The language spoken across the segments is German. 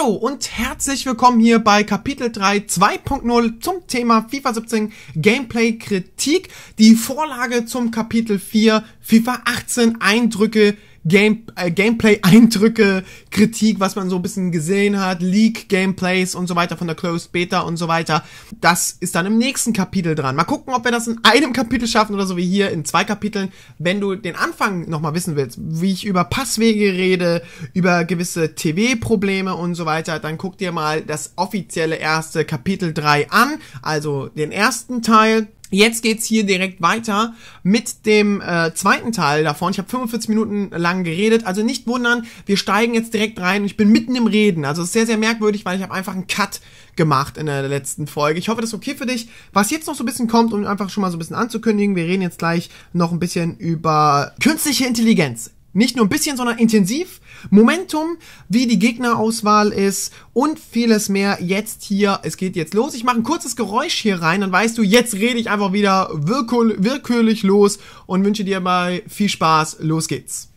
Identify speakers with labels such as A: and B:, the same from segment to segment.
A: Hallo und herzlich willkommen hier bei Kapitel 3 2.0 zum Thema FIFA 17 Gameplay Kritik, die Vorlage zum Kapitel 4 FIFA 18 Eindrücke Game, äh, Gameplay-Eindrücke, Kritik, was man so ein bisschen gesehen hat, Leak-Gameplays und so weiter von der Closed Beta und so weiter. Das ist dann im nächsten Kapitel dran. Mal gucken, ob wir das in einem Kapitel schaffen oder so wie hier in zwei Kapiteln. Wenn du den Anfang nochmal wissen willst, wie ich über Passwege rede, über gewisse TV-Probleme und so weiter, dann guck dir mal das offizielle erste Kapitel 3 an, also den ersten Teil. Jetzt geht's hier direkt weiter mit dem äh, zweiten Teil davon. Ich habe 45 Minuten lang geredet, also nicht wundern, wir steigen jetzt direkt rein und ich bin mitten im Reden. Also ist sehr, sehr merkwürdig, weil ich habe einfach einen Cut gemacht in der letzten Folge. Ich hoffe, das ist okay für dich. Was jetzt noch so ein bisschen kommt, um einfach schon mal so ein bisschen anzukündigen, wir reden jetzt gleich noch ein bisschen über künstliche Intelligenz. Nicht nur ein bisschen, sondern intensiv. Momentum, wie die Gegnerauswahl ist und vieles mehr. Jetzt hier, es geht jetzt los. Ich mache ein kurzes Geräusch hier rein, dann weißt du, jetzt rede ich einfach wieder willkür willkürlich los und wünsche dir mal viel Spaß. Los geht's.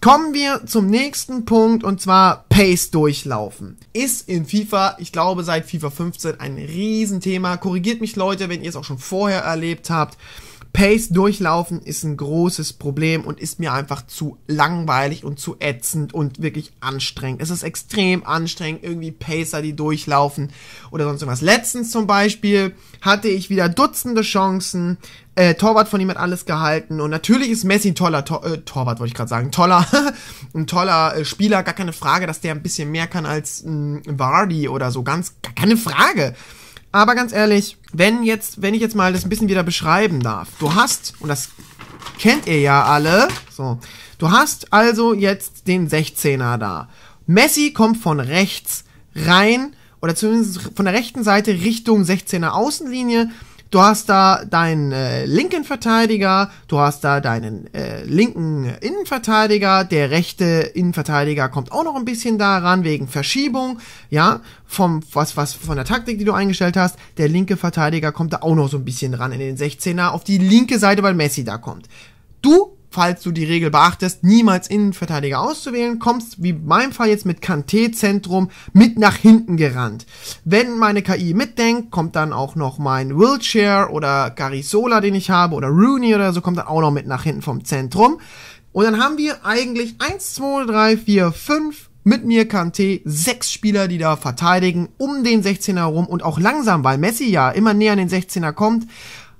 A: Kommen wir zum nächsten Punkt und zwar Pace durchlaufen. Ist in FIFA, ich glaube seit FIFA 15 ein Riesenthema. Korrigiert mich Leute, wenn ihr es auch schon vorher erlebt habt. Pace durchlaufen ist ein großes Problem und ist mir einfach zu langweilig und zu ätzend und wirklich anstrengend. Es ist extrem anstrengend, irgendwie Pacer, die durchlaufen oder sonst irgendwas. Letztens zum Beispiel hatte ich wieder Dutzende Chancen, äh, Torwart von ihm hat alles gehalten und natürlich ist Messi ein toller Tor äh, Torwart, wollte ich gerade sagen, toller, ein toller äh, Spieler, gar keine Frage, dass der ein bisschen mehr kann als mh, mm, Vardy oder so, ganz, gar keine Frage. Aber ganz ehrlich, wenn jetzt, wenn ich jetzt mal das ein bisschen wieder beschreiben darf. Du hast, und das kennt ihr ja alle, so, du hast also jetzt den 16er da. Messi kommt von rechts rein, oder zumindest von der rechten Seite Richtung 16er Außenlinie, Du hast da deinen äh, linken Verteidiger, du hast da deinen äh, linken Innenverteidiger, der rechte Innenverteidiger kommt auch noch ein bisschen daran wegen Verschiebung, ja, vom was was von der Taktik, die du eingestellt hast. Der linke Verteidiger kommt da auch noch so ein bisschen ran in den 16er auf die linke Seite, weil Messi da kommt. Du falls du die Regel beachtest, niemals Innenverteidiger auszuwählen, kommst, wie meinem Fall jetzt mit Kanté-Zentrum, mit nach hinten gerannt. Wenn meine KI mitdenkt, kommt dann auch noch mein Wheelchair oder Garisola, den ich habe, oder Rooney oder so, kommt dann auch noch mit nach hinten vom Zentrum. Und dann haben wir eigentlich eins, zwei, drei, vier, fünf mit mir Kanté sechs Spieler, die da verteidigen, um den 16er rum und auch langsam, weil Messi ja immer näher an den 16er kommt,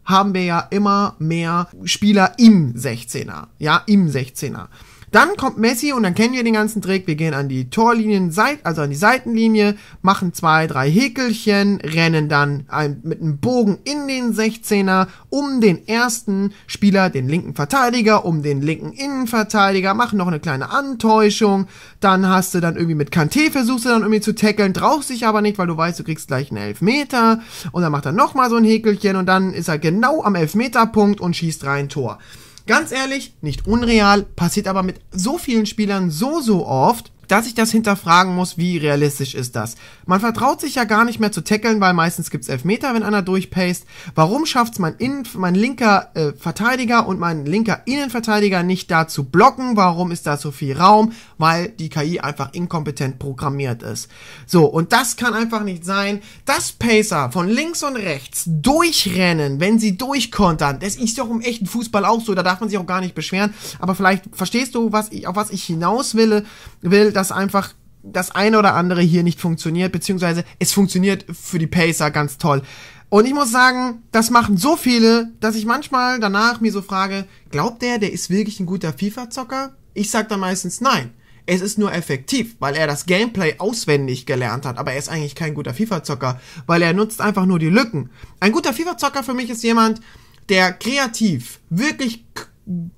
A: haben wir ja immer mehr Spieler im 16er. Ja, im 16er. Dann kommt Messi und dann kennen wir den ganzen Trick. Wir gehen an die Torlinien, also an die Seitenlinie, machen zwei, drei Häkelchen, rennen dann mit einem Bogen in den 16er, um den ersten Spieler, den linken Verteidiger, um den linken Innenverteidiger, machen noch eine kleine Antäuschung. Dann hast du dann irgendwie mit Kanté versuchst du dann irgendwie zu tackeln, traust dich aber nicht, weil du weißt, du kriegst gleich einen Elfmeter. Und dann macht er nochmal so ein Häkelchen und dann ist er genau am Elfmeterpunkt und schießt rein Tor. Ganz ehrlich, nicht unreal, passiert aber mit so vielen Spielern so, so oft, dass ich das hinterfragen muss, wie realistisch ist das? Man vertraut sich ja gar nicht mehr zu tackeln, weil meistens gibt's Elfmeter, wenn einer durchpaced. Warum schafft's mein, mein linker äh, Verteidiger und mein linker Innenverteidiger nicht da zu blocken? Warum ist da so viel Raum? Weil die KI einfach inkompetent programmiert ist. So, und das kann einfach nicht sein, dass Pacer von links und rechts durchrennen, wenn sie durchkontern. Das ist doch im echten Fußball auch so, da darf man sich auch gar nicht beschweren. Aber vielleicht verstehst du, was ich, auf was ich hinaus will, will dass einfach das eine oder andere hier nicht funktioniert, beziehungsweise es funktioniert für die Pacer ganz toll. Und ich muss sagen, das machen so viele, dass ich manchmal danach mir so frage, glaubt der, der ist wirklich ein guter FIFA-Zocker? Ich sag dann meistens nein. Es ist nur effektiv, weil er das Gameplay auswendig gelernt hat, aber er ist eigentlich kein guter FIFA-Zocker, weil er nutzt einfach nur die Lücken. Ein guter FIFA-Zocker für mich ist jemand, der kreativ, wirklich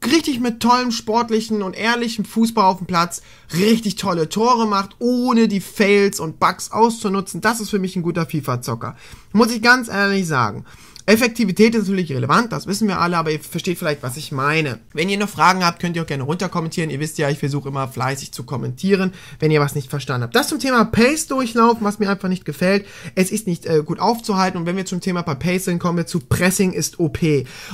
A: richtig mit tollem sportlichen und ehrlichem Fußball auf dem Platz richtig tolle Tore macht, ohne die Fails und Bugs auszunutzen. Das ist für mich ein guter FIFA-Zocker. Muss ich ganz ehrlich sagen. Effektivität ist natürlich relevant, das wissen wir alle, aber ihr versteht vielleicht, was ich meine. Wenn ihr noch Fragen habt, könnt ihr auch gerne runterkommentieren. Ihr wisst ja, ich versuche immer fleißig zu kommentieren, wenn ihr was nicht verstanden habt. Das zum Thema Pace durchlaufen, was mir einfach nicht gefällt. Es ist nicht äh, gut aufzuhalten und wenn wir zum Thema bei Pace sind, kommen wir zu Pressing ist OP.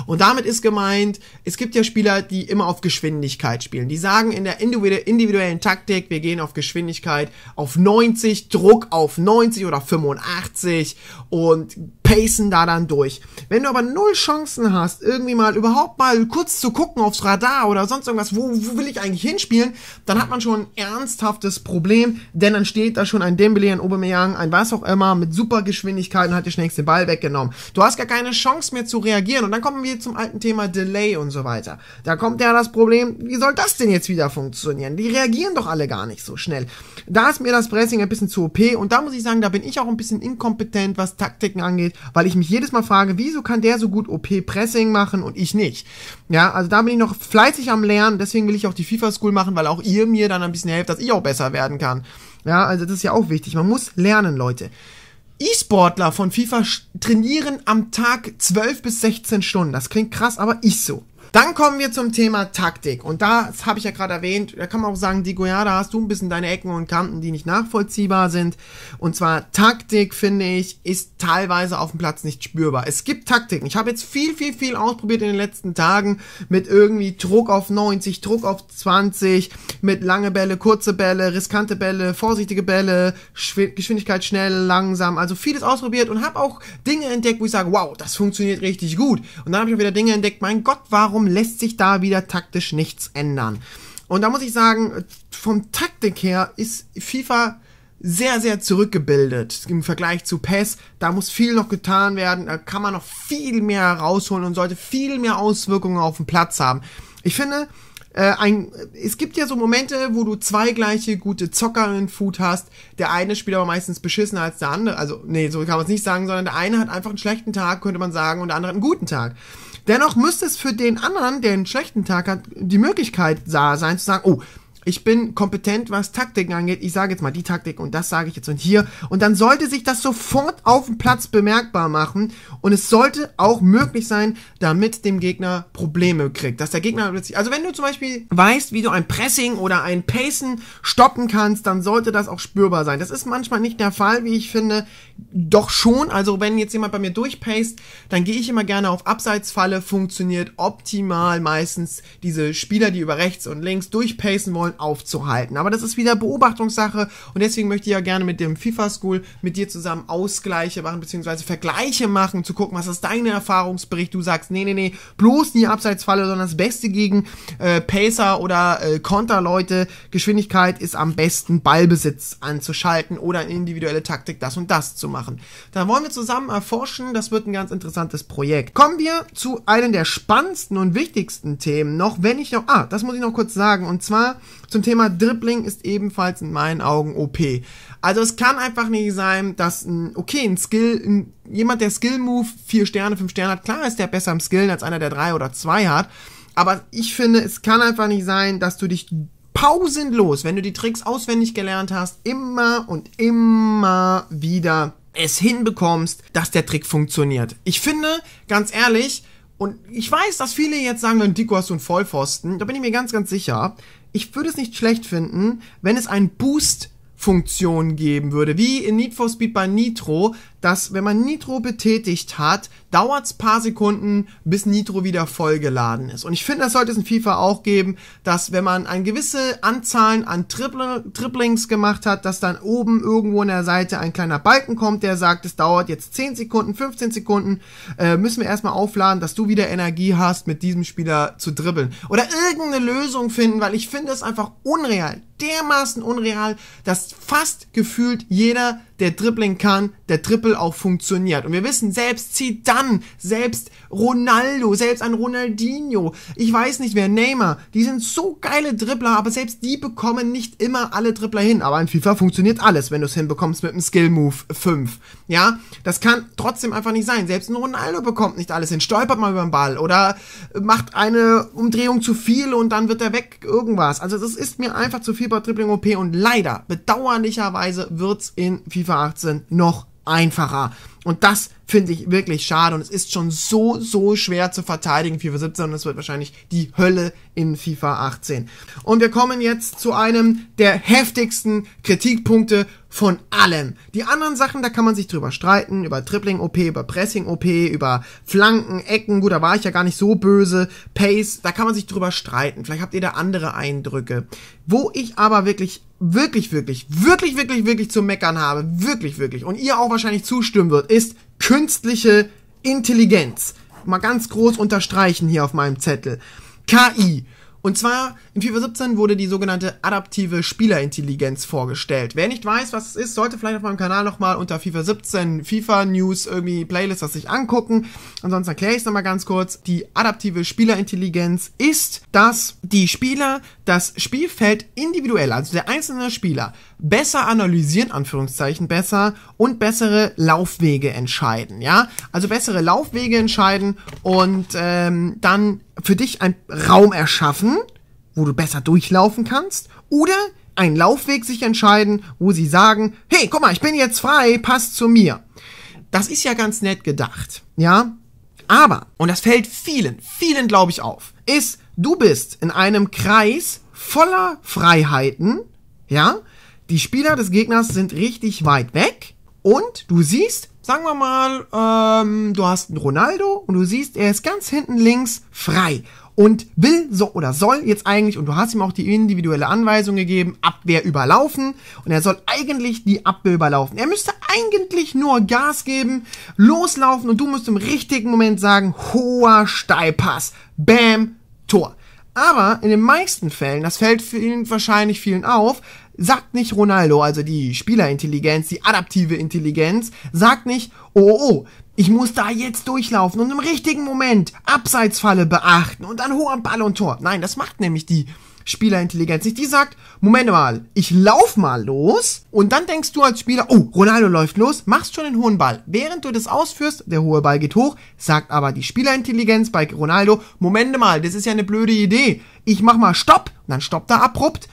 A: Und damit ist gemeint, es gibt ja Spieler, die immer auf Geschwindigkeit spielen. Die sagen in der individuellen Taktik, wir gehen auf Geschwindigkeit auf 90, Druck auf 90 oder 85 und pacen da dann durch. Wenn du aber null Chancen hast, irgendwie mal überhaupt mal kurz zu gucken aufs Radar oder sonst irgendwas, wo, wo will ich eigentlich hinspielen, dann hat man schon ein ernsthaftes Problem, denn dann steht da schon ein Dembele, ein Aubameyang, ein was auch immer mit super Geschwindigkeit und hat dir schnellst den Ball weggenommen. Du hast gar keine Chance mehr zu reagieren und dann kommen wir zum alten Thema Delay und so weiter. Da kommt ja das Problem, wie soll das denn jetzt wieder funktionieren? Die reagieren doch alle gar nicht so schnell. Da ist mir das Pressing ein bisschen zu OP und da muss ich sagen, da bin ich auch ein bisschen inkompetent, was Taktiken angeht weil ich mich jedes Mal frage, wieso kann der so gut OP-Pressing machen und ich nicht? Ja, also da bin ich noch fleißig am Lernen, deswegen will ich auch die FIFA-School machen, weil auch ihr mir dann ein bisschen helft, dass ich auch besser werden kann. Ja, also das ist ja auch wichtig. Man muss lernen, Leute. E-Sportler von FIFA trainieren am Tag 12 bis 16 Stunden. Das klingt krass, aber ist so. Dann kommen wir zum Thema Taktik. Und das habe ich ja gerade erwähnt. Da kann man auch sagen, Digo, ja, da hast du ein bisschen deine Ecken und Kanten, die nicht nachvollziehbar sind. Und zwar Taktik, finde ich, ist teilweise auf dem Platz nicht spürbar. Es gibt Taktiken. Ich habe jetzt viel, viel, viel ausprobiert in den letzten Tagen mit irgendwie Druck auf 90, Druck auf 20, mit lange Bälle, kurze Bälle, riskante Bälle, vorsichtige Bälle, Schw Geschwindigkeit schnell, langsam. Also vieles ausprobiert und habe auch Dinge entdeckt, wo ich sage, wow, das funktioniert richtig gut. Und dann habe ich auch wieder Dinge entdeckt, mein Gott, warum Warum lässt sich da wieder taktisch nichts ändern? Und da muss ich sagen, vom Taktik her ist FIFA sehr, sehr zurückgebildet im Vergleich zu PES. Da muss viel noch getan werden, da kann man noch viel mehr rausholen und sollte viel mehr Auswirkungen auf den Platz haben. Ich finde, äh, ein, es gibt ja so Momente, wo du zwei gleiche gute Zocker in Food hast. Der eine spielt aber meistens beschissener als der andere. Also, nee, so kann man es nicht sagen, sondern der eine hat einfach einen schlechten Tag, könnte man sagen, und der andere hat einen guten Tag. Dennoch müsste es für den anderen, der einen schlechten Tag hat, die Möglichkeit sein zu sagen, oh, ich bin kompetent, was Taktiken angeht. Ich sage jetzt mal die Taktik und das sage ich jetzt und hier. Und dann sollte sich das sofort auf dem Platz bemerkbar machen. Und es sollte auch möglich sein, damit dem Gegner Probleme kriegt. Dass der Gegner plötzlich. Also wenn du zum Beispiel weißt, wie du ein Pressing oder ein Pacen stoppen kannst, dann sollte das auch spürbar sein. Das ist manchmal nicht der Fall, wie ich finde doch schon, also wenn jetzt jemand bei mir durchpaced, dann gehe ich immer gerne auf Abseitsfalle, funktioniert optimal meistens diese Spieler, die über rechts und links durchpacen wollen, aufzuhalten. Aber das ist wieder Beobachtungssache und deswegen möchte ich ja gerne mit dem FIFA School mit dir zusammen Ausgleiche machen, beziehungsweise Vergleiche machen, zu gucken, was ist deine Erfahrungsbericht, du sagst, nee, nee, nee, bloß nie Abseitsfalle, sondern das Beste gegen äh, Pacer oder äh, Konterleute, Geschwindigkeit ist am besten Ballbesitz anzuschalten oder individuelle Taktik, das und das zu zu machen. Da wollen wir zusammen erforschen, das wird ein ganz interessantes Projekt. Kommen wir zu einem der spannendsten und wichtigsten Themen noch, wenn ich noch, ah, das muss ich noch kurz sagen, und zwar zum Thema Dribbling ist ebenfalls in meinen Augen OP. Also es kann einfach nicht sein, dass ein, okay, ein Skill, ein, jemand, der Skill-Move vier Sterne, fünf Sterne hat, klar ist der besser am Skillen als einer, der drei oder zwei hat, aber ich finde, es kann einfach nicht sein, dass du dich pausenlos, wenn du die Tricks auswendig gelernt hast, immer und immer wieder es hinbekommst, dass der Trick funktioniert. Ich finde, ganz ehrlich, und ich weiß, dass viele jetzt sagen würden, Dico, hast du einen Vollpfosten. Da bin ich mir ganz, ganz sicher. Ich würde es nicht schlecht finden, wenn es einen Boost Funktion geben würde, wie in Need for Speed bei Nitro, dass wenn man Nitro betätigt hat, dauert es paar Sekunden, bis Nitro wieder vollgeladen ist. Und ich finde, das sollte es in FIFA auch geben, dass wenn man eine gewisse Anzahlen an Tripl Triplings gemacht hat, dass dann oben irgendwo an der Seite ein kleiner Balken kommt, der sagt, es dauert jetzt 10 Sekunden, 15 Sekunden, äh, müssen wir erstmal aufladen, dass du wieder Energie hast, mit diesem Spieler zu dribbeln. Oder irgendeine Lösung finden, weil ich finde es einfach unreal, dermaßen unreal, dass fast gefühlt jeder der dribbling kann, der Triple auch funktioniert. Und wir wissen, selbst Zidane, selbst Ronaldo, selbst ein Ronaldinho, ich weiß nicht wer, Neymar, die sind so geile Dribbler, aber selbst die bekommen nicht immer alle Dribbler hin. Aber in FIFA funktioniert alles, wenn du es hinbekommst mit einem Skill Move 5. Ja, das kann trotzdem einfach nicht sein. Selbst ein Ronaldo bekommt nicht alles hin, stolpert mal über den Ball oder macht eine Umdrehung zu viel und dann wird er weg irgendwas. Also das ist mir einfach zu viel bei Dribbling OP und leider, bedauerlicherweise wird es in FIFA FIFA 18 noch einfacher. Und das finde ich wirklich schade. Und es ist schon so, so schwer zu verteidigen FIFA 17 und es wird wahrscheinlich die Hölle in FIFA 18. Und wir kommen jetzt zu einem der heftigsten Kritikpunkte von allem. Die anderen Sachen, da kann man sich drüber streiten, über Tripling-OP, über Pressing-OP, über Flanken, Ecken, gut, da war ich ja gar nicht so böse, Pace, da kann man sich drüber streiten. Vielleicht habt ihr da andere Eindrücke. Wo ich aber wirklich, wirklich, wirklich, wirklich, wirklich, wirklich zu meckern habe, wirklich, wirklich, und ihr auch wahrscheinlich zustimmen wird, ist künstliche Intelligenz. Mal ganz groß unterstreichen hier auf meinem Zettel. KI. Und zwar in FIFA 17 wurde die sogenannte adaptive Spielerintelligenz vorgestellt. Wer nicht weiß, was es ist, sollte vielleicht auf meinem Kanal nochmal unter FIFA 17 FIFA News irgendwie Playlist das sich angucken. Ansonsten erkläre ich es nochmal ganz kurz. Die adaptive Spielerintelligenz ist, dass die Spieler das Spielfeld individuell, also der einzelne Spieler, besser analysieren, Anführungszeichen besser, und bessere Laufwege entscheiden, ja? Also bessere Laufwege entscheiden und ähm, dann für dich einen Raum erschaffen, wo du besser durchlaufen kannst, oder einen Laufweg sich entscheiden, wo sie sagen, hey, guck mal, ich bin jetzt frei, passt zu mir. Das ist ja ganz nett gedacht, ja? Aber, und das fällt vielen, vielen glaube ich auf, ist, Du bist in einem Kreis voller Freiheiten, ja? Die Spieler des Gegners sind richtig weit weg und du siehst, sagen wir mal, ähm, du hast einen Ronaldo und du siehst, er ist ganz hinten links frei und will so oder soll jetzt eigentlich, und du hast ihm auch die individuelle Anweisung gegeben, Abwehr überlaufen und er soll eigentlich die Abwehr überlaufen. Er müsste eigentlich nur Gas geben, loslaufen und du musst im richtigen Moment sagen, hoher Steilpass, bam, Tor. Aber in den meisten Fällen, das fällt für ihn wahrscheinlich vielen auf, sagt nicht Ronaldo, also die Spielerintelligenz, die adaptive Intelligenz, sagt nicht, oh, oh, oh, ich muss da jetzt durchlaufen und im richtigen Moment Abseitsfalle beachten und dann hoher Ball und Tor. Nein, das macht nämlich die Spielerintelligenz nicht. Die sagt, Moment mal, ich lauf mal los und dann denkst du als Spieler, oh, Ronaldo läuft los, machst schon den hohen Ball. Während du das ausführst, der hohe Ball geht hoch, sagt aber die Spielerintelligenz bei Ronaldo, Moment mal, das ist ja eine blöde Idee. Ich mach mal Stopp, und dann stoppt er abrupt,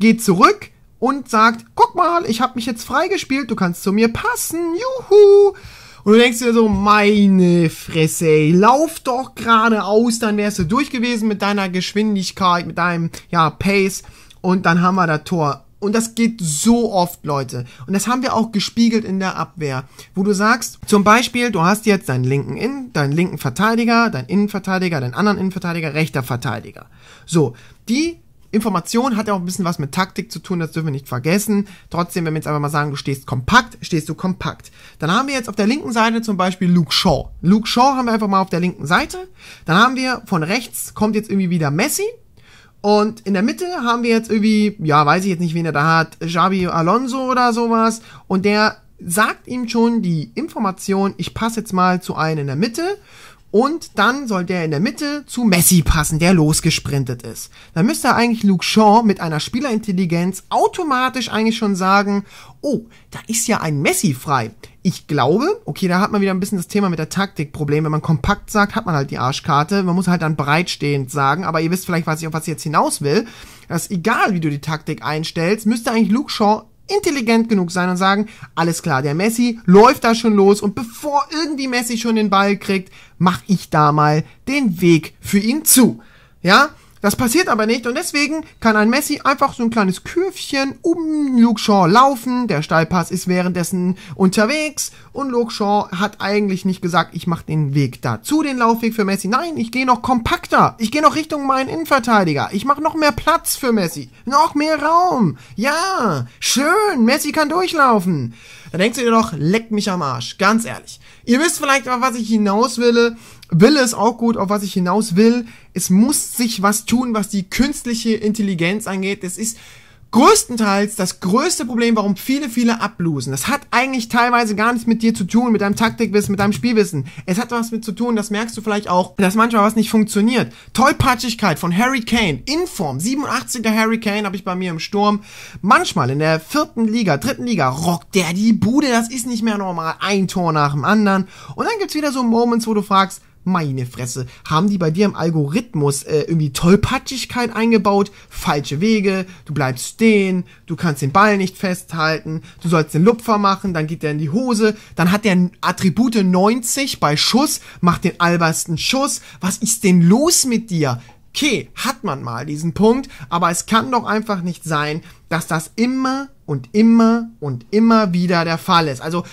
A: geht zurück und sagt, guck mal, ich hab mich jetzt freigespielt, du kannst zu mir passen, juhu. Und du denkst dir so, meine Fresse, ey, lauf doch geradeaus, dann wärst du durch gewesen mit deiner Geschwindigkeit, mit deinem, ja, Pace. Und dann haben wir das Tor. Und das geht so oft, Leute. Und das haben wir auch gespiegelt in der Abwehr, wo du sagst, zum Beispiel, du hast jetzt deinen linken Innen, deinen linken Verteidiger, deinen Innenverteidiger, deinen anderen Innenverteidiger, rechter Verteidiger. So, die Information hat ja auch ein bisschen was mit Taktik zu tun, das dürfen wir nicht vergessen. Trotzdem, wenn wir jetzt einfach mal sagen, du stehst kompakt, stehst du kompakt. Dann haben wir jetzt auf der linken Seite zum Beispiel Luke Shaw. Luke Shaw haben wir einfach mal auf der linken Seite. Dann haben wir von rechts kommt jetzt irgendwie wieder Messi. Und in der Mitte haben wir jetzt irgendwie, ja, weiß ich jetzt nicht, wen er da hat, Javi Alonso oder sowas. Und der sagt ihm schon die Information, ich passe jetzt mal zu einem in der Mitte und dann soll der in der Mitte zu Messi passen, der losgesprintet ist. Dann müsste eigentlich Luke Shaw mit einer Spielerintelligenz automatisch eigentlich schon sagen, oh, da ist ja ein Messi frei. Ich glaube, okay, da hat man wieder ein bisschen das Thema mit der Taktikproblem. Wenn man kompakt sagt, hat man halt die Arschkarte. Man muss halt dann breitstehend sagen, aber ihr wisst vielleicht, was ich, auf was ich jetzt hinaus will. Das ist egal, wie du die Taktik einstellst, müsste eigentlich Luke Shaw intelligent genug sein und sagen, alles klar, der Messi läuft da schon los und bevor irgendwie Messi schon den Ball kriegt, mach ich da mal den Weg für ihn zu. Ja? Das passiert aber nicht und deswegen kann ein Messi einfach so ein kleines Kürfchen um Luke Shaw laufen. Der Steilpass ist währenddessen unterwegs und Luke Shaw hat eigentlich nicht gesagt, ich mache den Weg dazu, den Laufweg für Messi. Nein, ich gehe noch kompakter. Ich gehe noch Richtung meinen Innenverteidiger. Ich mache noch mehr Platz für Messi. Noch mehr Raum. Ja, schön. Messi kann durchlaufen. Da denkst du dir doch, leck mich am Arsch. Ganz ehrlich. Ihr wisst vielleicht, auf was ich hinaus will. Will ist auch gut, auf was ich hinaus will. Es muss sich was tun, was die künstliche Intelligenz angeht. Es ist größtenteils das größte Problem, warum viele, viele ablosen. Das hat eigentlich teilweise gar nichts mit dir zu tun, mit deinem Taktikwissen, mit deinem Spielwissen. Es hat was mit zu tun, das merkst du vielleicht auch, dass manchmal was nicht funktioniert. Tollpatschigkeit von Harry Kane, in Form. 87er Harry Kane habe ich bei mir im Sturm. Manchmal in der vierten Liga, dritten Liga, rockt der die Bude, das ist nicht mehr normal. Ein Tor nach dem anderen. Und dann gibt's wieder so Moments, wo du fragst, meine Fresse, haben die bei dir im Algorithmus äh, irgendwie Tollpatschigkeit eingebaut, falsche Wege, du bleibst stehen, du kannst den Ball nicht festhalten, du sollst den Lupfer machen, dann geht der in die Hose, dann hat der Attribute 90 bei Schuss, macht den albersten Schuss. Was ist denn los mit dir? Okay, hat man mal diesen Punkt, aber es kann doch einfach nicht sein, dass das immer und immer und immer wieder der Fall ist. Also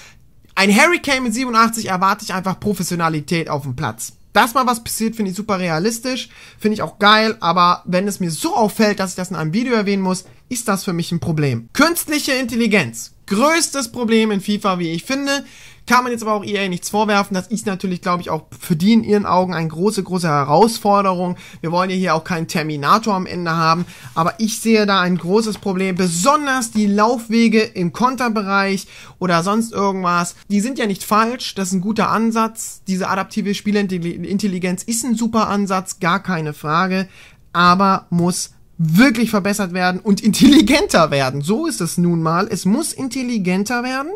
A: ein Harry Kane mit 87 erwarte ich einfach Professionalität auf dem Platz. Dass mal was passiert, finde ich super realistisch, finde ich auch geil, aber wenn es mir so auffällt, dass ich das in einem Video erwähnen muss, ist das für mich ein Problem. Künstliche Intelligenz. Größtes Problem in FIFA, wie ich finde. Kann man jetzt aber auch EA nichts vorwerfen. Das ist natürlich, glaube ich, auch für die in ihren Augen eine große, große Herausforderung. Wir wollen ja hier auch keinen Terminator am Ende haben. Aber ich sehe da ein großes Problem. Besonders die Laufwege im Konterbereich oder sonst irgendwas. Die sind ja nicht falsch. Das ist ein guter Ansatz. Diese adaptive Spielintelligenz ist ein super Ansatz. Gar keine Frage. Aber muss wirklich verbessert werden und intelligenter werden. So ist es nun mal. Es muss intelligenter werden.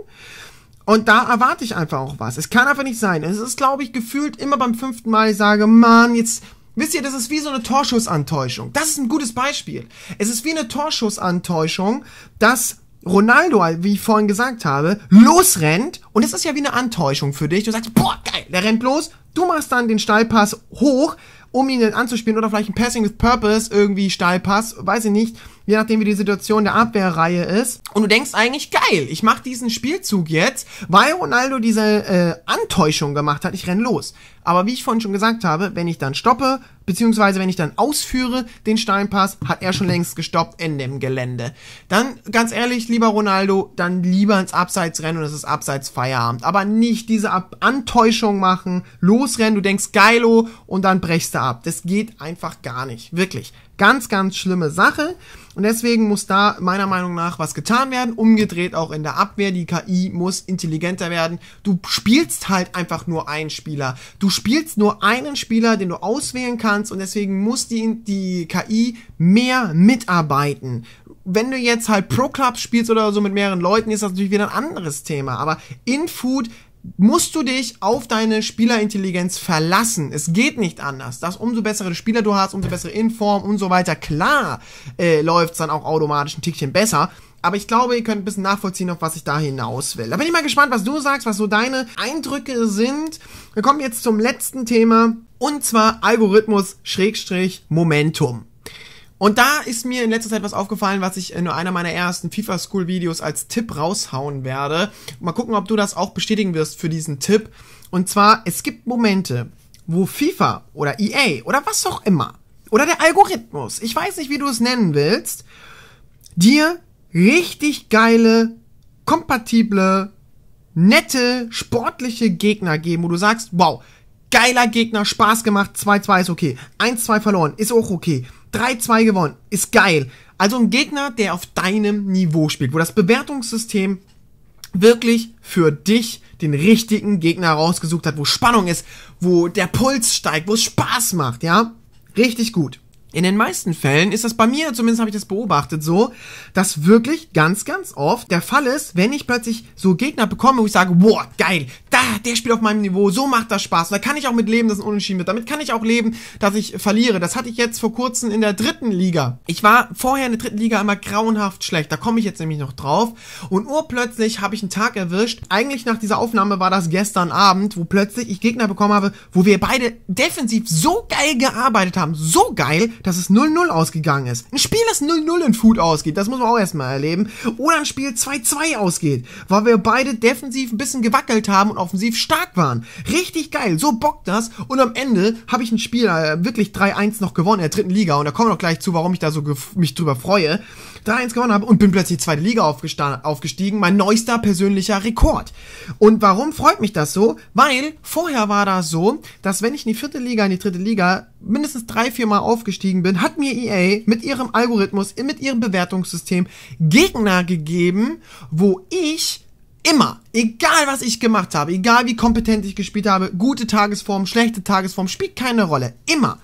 A: Und da erwarte ich einfach auch was. Es kann einfach nicht sein. Es ist, glaube ich, gefühlt immer beim fünften Mal, ich sage, Mann, jetzt, wisst ihr, das ist wie so eine Torschussantäuschung. Das ist ein gutes Beispiel. Es ist wie eine Torschussantäuschung, dass Ronaldo, wie ich vorhin gesagt habe, losrennt und es ist ja wie eine Antäuschung für dich. Du sagst, boah, geil, der rennt los, du machst dann den Steilpass hoch, um ihn anzuspielen oder vielleicht ein Passing with Purpose, irgendwie Steilpass, weiß ich nicht je nachdem wie die Situation der Abwehrreihe ist. Und du denkst eigentlich, geil, ich mache diesen Spielzug jetzt, weil Ronaldo diese äh, Antäuschung gemacht hat, ich renn los. Aber wie ich vorhin schon gesagt habe, wenn ich dann stoppe, beziehungsweise wenn ich dann ausführe den Steinpass, hat er schon längst gestoppt in dem Gelände. Dann, ganz ehrlich, lieber Ronaldo, dann lieber ins Abseits rennen und es ist Abseits Feierabend. Aber nicht diese ab Antäuschung machen, losrennen, du denkst geilo und dann brechst du ab. Das geht einfach gar nicht. Wirklich. Ganz, ganz schlimme Sache. Und deswegen muss da meiner Meinung nach was getan werden. Umgedreht auch in der Abwehr. Die KI muss intelligenter werden. Du spielst halt einfach nur einen Spieler. Du spielst nur einen Spieler, den du auswählen kannst kannst und deswegen muss die, die KI mehr mitarbeiten. Wenn du jetzt halt pro Club spielst oder so mit mehreren Leuten, ist das natürlich wieder ein anderes Thema. Aber in Food musst du dich auf deine Spielerintelligenz verlassen. Es geht nicht anders. Dass umso bessere Spieler du hast, umso bessere Inform und so weiter. Klar äh, läuft's dann auch automatisch ein Tickchen besser. Aber ich glaube, ihr könnt ein bisschen nachvollziehen, auf was ich da hinaus will. Da bin ich mal gespannt, was du sagst, was so deine Eindrücke sind. Wir kommen jetzt zum letzten Thema. Und zwar Algorithmus Schrägstrich Momentum. Und da ist mir in letzter Zeit was aufgefallen, was ich in einer meiner ersten FIFA School Videos als Tipp raushauen werde. Mal gucken, ob du das auch bestätigen wirst für diesen Tipp. Und zwar, es gibt Momente, wo FIFA oder EA oder was auch immer oder der Algorithmus, ich weiß nicht, wie du es nennen willst, dir richtig geile, kompatible, nette, sportliche Gegner geben, wo du sagst, wow, Geiler Gegner, Spaß gemacht, 2-2 ist okay. 1-2 verloren, ist auch okay. 3-2 gewonnen, ist geil. Also ein Gegner, der auf deinem Niveau spielt, wo das Bewertungssystem wirklich für dich den richtigen Gegner rausgesucht hat, wo Spannung ist, wo der Puls steigt, wo es Spaß macht, ja? Richtig gut. In den meisten Fällen ist das bei mir, zumindest habe ich das beobachtet, so, dass wirklich ganz, ganz oft der Fall ist, wenn ich plötzlich so Gegner bekomme, wo ich sage, wow, geil, da, der spielt auf meinem Niveau, so macht das Spaß. Und da kann ich auch mit leben, dass ein Unentschieden wird. Damit kann ich auch leben, dass ich verliere. Das hatte ich jetzt vor kurzem in der dritten Liga. Ich war vorher in der dritten Liga immer grauenhaft schlecht. Da komme ich jetzt nämlich noch drauf. Und urplötzlich habe ich einen Tag erwischt. Eigentlich nach dieser Aufnahme war das gestern Abend, wo plötzlich ich Gegner bekommen habe, wo wir beide defensiv so geil gearbeitet haben. So geil, dass es 0-0 ausgegangen ist. Ein Spiel, das 0-0 in Food ausgeht, das muss man auch erstmal erleben. Oder ein Spiel 2-2 ausgeht, weil wir beide defensiv ein bisschen gewackelt haben und auf offensiv stark waren. Richtig geil, so bockt das. Und am Ende habe ich ein Spiel äh, wirklich 3-1 noch gewonnen in der dritten Liga. Und da kommen wir noch gleich zu, warum ich da so mich drüber freue. 3-1 gewonnen habe und bin plötzlich zweite Liga aufgestiegen. Mein neuester persönlicher Rekord. Und warum freut mich das so? Weil vorher war das so, dass wenn ich in die vierte Liga, in die dritte Liga mindestens drei, vier Mal aufgestiegen bin, hat mir EA mit ihrem Algorithmus, mit ihrem Bewertungssystem Gegner gegeben, wo ich Immer, egal was ich gemacht habe, egal wie kompetent ich gespielt habe, gute Tagesform, schlechte Tagesform, spielt keine Rolle. Immer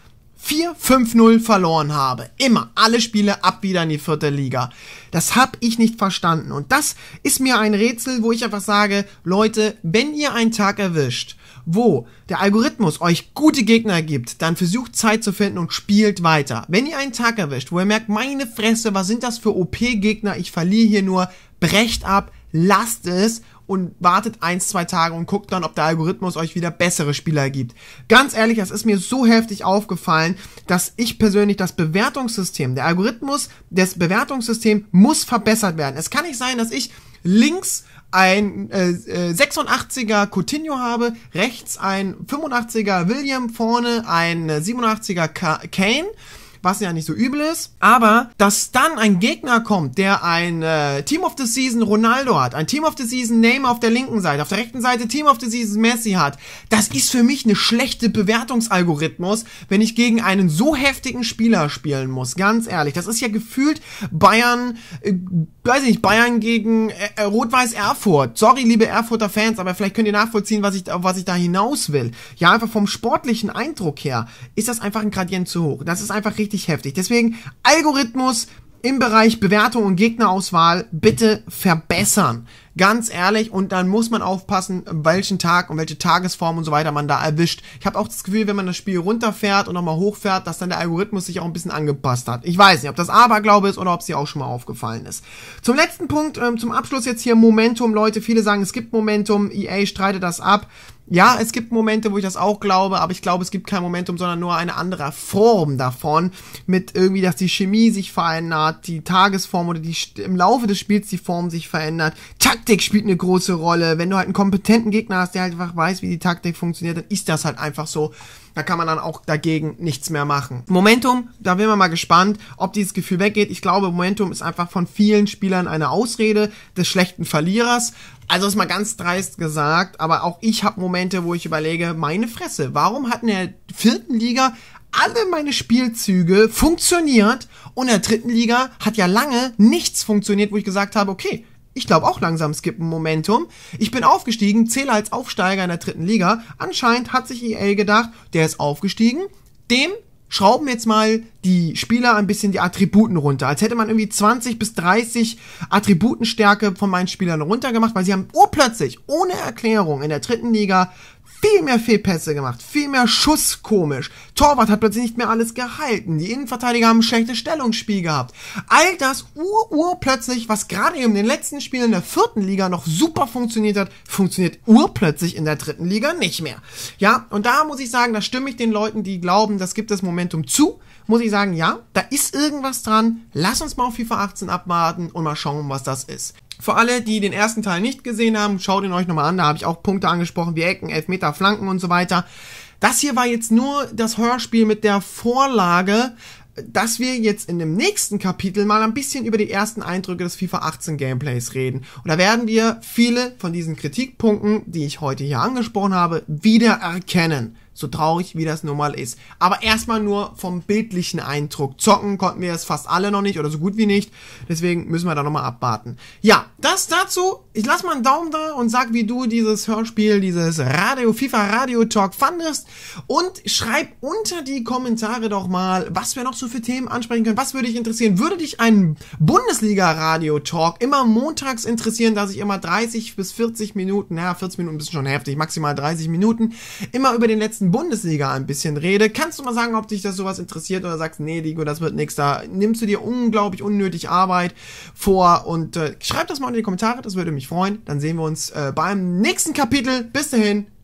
A: 4-5-0 verloren habe. Immer alle Spiele ab wieder in die vierte Liga. Das habe ich nicht verstanden. Und das ist mir ein Rätsel, wo ich einfach sage, Leute, wenn ihr einen Tag erwischt, wo der Algorithmus euch gute Gegner gibt, dann versucht Zeit zu finden und spielt weiter. Wenn ihr einen Tag erwischt, wo ihr merkt, meine Fresse, was sind das für OP-Gegner, ich verliere hier nur, brecht ab, lasst es und wartet eins, zwei Tage und guckt dann, ob der Algorithmus euch wieder bessere Spieler gibt. Ganz ehrlich, das ist mir so heftig aufgefallen, dass ich persönlich das Bewertungssystem, der Algorithmus, das Bewertungssystem muss verbessert werden. Es kann nicht sein, dass ich links ein äh, 86er äh, Coutinho habe, rechts ein 85er William, vorne ein 87er Kane was ja nicht so übel ist. Aber dass dann ein Gegner kommt, der ein äh, Team of the Season Ronaldo hat, ein Team of the Season Name auf der linken Seite, auf der rechten Seite Team of the Season Messi hat, das ist für mich eine schlechte Bewertungsalgorithmus, wenn ich gegen einen so heftigen Spieler spielen muss. Ganz ehrlich, das ist ja gefühlt Bayern äh, weiß nicht, Bayern gegen äh, äh, Rot-Weiß Erfurt. Sorry, liebe Erfurter Fans, aber vielleicht könnt ihr nachvollziehen, was ich, was ich da hinaus will. Ja, einfach vom sportlichen Eindruck her ist das einfach ein Gradient zu hoch. Das ist einfach richtig heftig. Deswegen Algorithmus, im Bereich Bewertung und Gegnerauswahl bitte verbessern. Ganz ehrlich, und dann muss man aufpassen, welchen Tag und welche Tagesform und so weiter man da erwischt. Ich habe auch das Gefühl, wenn man das Spiel runterfährt und nochmal hochfährt, dass dann der Algorithmus sich auch ein bisschen angepasst hat. Ich weiß nicht, ob das Aberglaube ist oder ob es dir auch schon mal aufgefallen ist. Zum letzten Punkt, ähm, zum Abschluss jetzt hier Momentum. Leute, viele sagen, es gibt Momentum. EA streitet das ab. Ja, es gibt Momente, wo ich das auch glaube, aber ich glaube, es gibt kein Momentum, sondern nur eine andere Form davon, mit irgendwie, dass die Chemie sich verändert, die Tagesform oder die im Laufe des Spiels die Form sich verändert. Taktik spielt eine große Rolle. Wenn du halt einen kompetenten Gegner hast, der halt einfach weiß, wie die Taktik funktioniert, dann ist das halt einfach so. Da kann man dann auch dagegen nichts mehr machen. Momentum, da bin ich mal gespannt, ob dieses Gefühl weggeht. Ich glaube, Momentum ist einfach von vielen Spielern eine Ausrede des schlechten Verlierers. Also ist mal ganz dreist gesagt, aber auch ich habe Momente, wo ich überlege, meine Fresse, warum hat in der vierten Liga alle meine Spielzüge funktioniert und in der dritten Liga hat ja lange nichts funktioniert, wo ich gesagt habe, okay, ich glaube auch langsam skippen Momentum. Ich bin aufgestiegen, zähle als Aufsteiger in der dritten Liga. Anscheinend hat sich EA gedacht, der ist aufgestiegen. Dem schrauben jetzt mal die Spieler ein bisschen die Attributen runter. Als hätte man irgendwie 20 bis 30 Attributenstärke von meinen Spielern runtergemacht, weil sie haben urplötzlich, ohne Erklärung, in der dritten Liga viel mehr Fehlpässe gemacht, viel mehr Schuss komisch. Torwart hat plötzlich nicht mehr alles gehalten. Die Innenverteidiger haben ein schlechtes Stellungsspiel gehabt. All das ur, urplötzlich, was gerade in den letzten Spielen in der vierten Liga noch super funktioniert hat, funktioniert urplötzlich in der dritten Liga nicht mehr. Ja, und da muss ich sagen, da stimme ich den Leuten, die glauben, das gibt das Momentum zu, muss ich sagen, ja, da ist irgendwas dran. Lass uns mal auf FIFA 18 abwarten und mal schauen, was das ist. Für alle, die den ersten Teil nicht gesehen haben, schaut ihn euch nochmal an. Da habe ich auch Punkte angesprochen wie Ecken, Elfmeter, Flanken und so weiter. Das hier war jetzt nur das Hörspiel mit der Vorlage, dass wir jetzt in dem nächsten Kapitel mal ein bisschen über die ersten Eindrücke des FIFA 18 Gameplays reden. Und da werden wir viele von diesen Kritikpunkten, die ich heute hier angesprochen habe, wieder erkennen so traurig wie das nun mal ist. Aber erstmal nur vom bildlichen Eindruck. Zocken konnten wir es fast alle noch nicht oder so gut wie nicht. Deswegen müssen wir da nochmal abwarten. Ja, das dazu. Ich lass mal einen Daumen da und sag, wie du dieses Hörspiel, dieses Radio, FIFA Radio Talk fandest. Und schreib unter die Kommentare doch mal, was wir noch so für Themen ansprechen können. Was würde dich interessieren? Würde dich ein Bundesliga-Radio Talk immer montags interessieren, dass ich immer 30 bis 40 Minuten, naja, 40 Minuten ist schon heftig, maximal 30 Minuten, immer über den letzten ersten Bundesliga ein bisschen rede. Kannst du mal sagen, ob dich das sowas interessiert oder sagst, nee, Digo, das wird nix, da nimmst du dir unglaublich unnötig Arbeit vor und äh, schreib das mal in die Kommentare, das würde mich freuen. Dann sehen wir uns äh, beim nächsten Kapitel. Bis dahin,